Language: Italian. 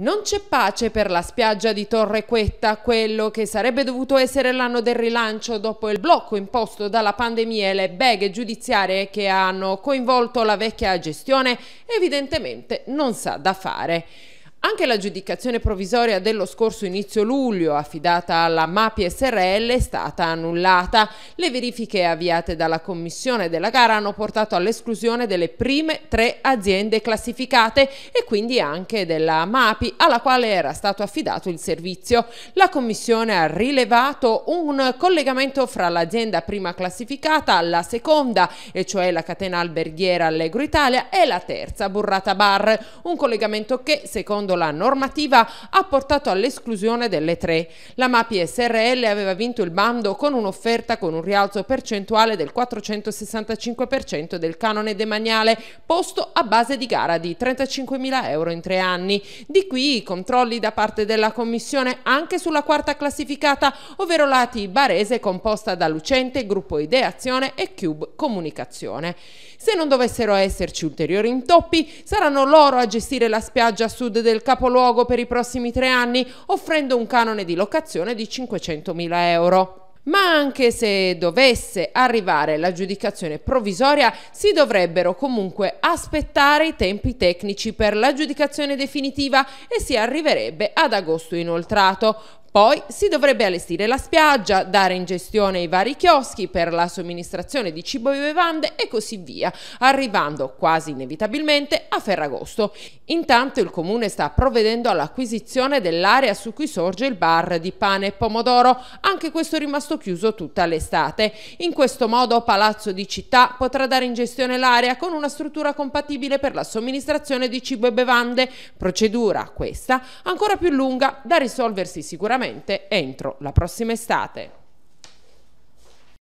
Non c'è pace per la spiaggia di Torre Quetta, quello che sarebbe dovuto essere l'anno del rilancio dopo il blocco imposto dalla pandemia e le beghe giudiziarie che hanno coinvolto la vecchia gestione, evidentemente non sa da fare. Anche l'aggiudicazione provvisoria dello scorso inizio luglio, affidata alla MAPI SRL, è stata annullata. Le verifiche avviate dalla commissione della gara hanno portato all'esclusione delle prime tre aziende classificate e quindi anche della MAPI, alla quale era stato affidato il servizio. La commissione ha rilevato un collegamento fra l'azienda prima classificata, la seconda, e cioè la catena alberghiera Allegro Italia, e la terza, Burrata Bar. Un collegamento che, secondo secondo la normativa, ha portato all'esclusione delle tre. La MAPI SRL aveva vinto il bando con un'offerta con un rialzo percentuale del 465% del canone demaniale, posto a base di gara di 35.000 euro in tre anni. Di qui i controlli da parte della Commissione anche sulla quarta classificata, ovvero l'ATI Barese composta da Lucente, Gruppo Ideazione e Cube Comunicazione. Se non dovessero esserci ulteriori intoppi, saranno loro a gestire la spiaggia a sud del del capoluogo per i prossimi tre anni, offrendo un canone di locazione di 500.000 euro ma anche se dovesse arrivare l'aggiudicazione provvisoria si dovrebbero comunque aspettare i tempi tecnici per l'aggiudicazione definitiva e si arriverebbe ad agosto inoltrato. Poi si dovrebbe allestire la spiaggia, dare in gestione i vari chioschi per la somministrazione di cibo e bevande e così via, arrivando quasi inevitabilmente a Ferragosto. Intanto il comune sta provvedendo all'acquisizione dell'area su cui sorge il bar di pane e pomodoro, anche questo è rimasto chiuso tutta l'estate. In questo modo Palazzo di Città potrà dare in gestione l'area con una struttura compatibile per la somministrazione di cibo e bevande, procedura questa ancora più lunga da risolversi sicuramente sicuramente entro la prossima estate.